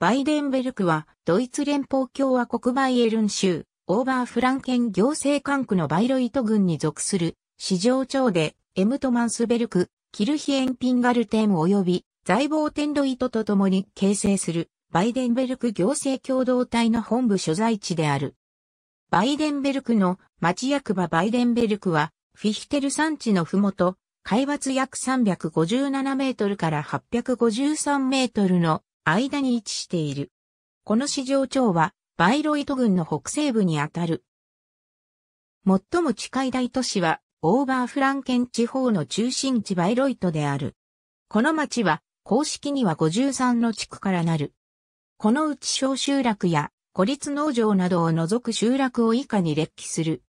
バイデンベルクは、ドイツ連邦共和国バイエルン州、オーバーフランケン行政管区のバイロイト郡に属する、市場長で、エムトマンスベルク、キルヒエンピンガルテン及び、財防テンロイトと共に形成する、バイデンベルク行政共同体の本部所在地である。バイデンベルクの町役場バイデンベルクは、フィヒテル山地のふもと、海抜約357メートルから853メートルの間に位置している。この市場町は、バイロイト郡の北西部にあたる。最も近い大都市は、オーバーフランケン地方の中心地バイロイトである。この町は、公式には53の地区からなる。このうち小集落や孤立農場などを除く集落を以下に列記する。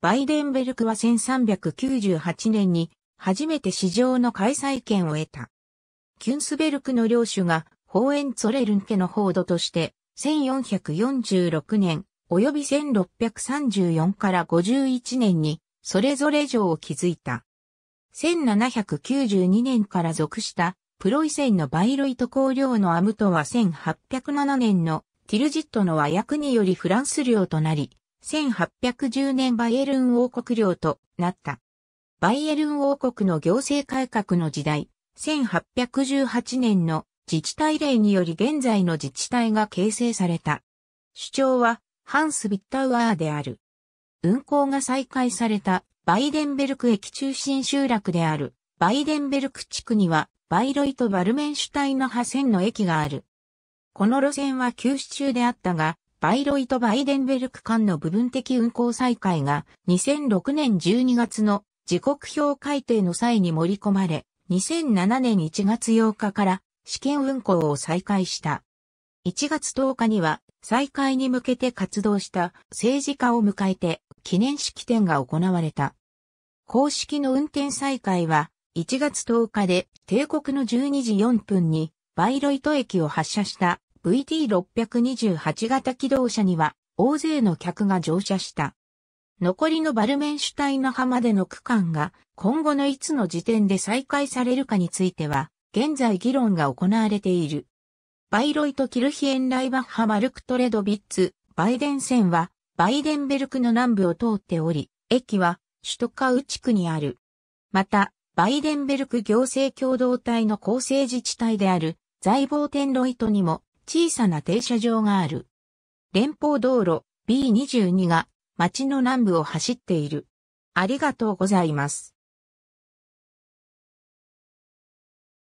バイデンベルクは1398年に初めて市場の開催権を得た。キュンスベルクの領主がホーエンツォレルン家の報道として、1446年、及び1634から51年に、それぞれ城を築いた。1792年から属したプロイセンのバイロイト公領のアムトは1807年のティルジットの和訳によりフランス領となり、1810年バイエルン王国領となった。バイエルン王国の行政改革の時代、1818年の自治体令により現在の自治体が形成された。主張は、ハンス・ビッタウアーである。運行が再開されたバイデンベルク駅中心集落であるバイデンベルク地区にはバイロイト・バルメンシュタイナ派線の駅がある。この路線は休止中であったが、バイロイト・バイデンベルク間の部分的運行再開が2006年12月の時刻表改定の際に盛り込まれ、2007年1月8日から試験運行を再開した。1月10日には再開に向けて活動した政治家を迎えて記念式典が行われた。公式の運転再開は1月10日で帝国の12時4分にバイロイト駅を発車した VT628 型機動車には大勢の客が乗車した。残りのバルメンシュタイナ派までの区間が今後のいつの時点で再開されるかについては現在議論が行われている。バイロイト・キルヒエン・ライバッハ・マルクトレドビッツ、バイデン線は、バイデンベルクの南部を通っており、駅は、首都カウ地区にある。また、バイデンベルク行政共同体の構成自治体である、財宝天ロイトにも、小さな停車場がある。連邦道路 B22 が、町の南部を走っている。ありがとうございます。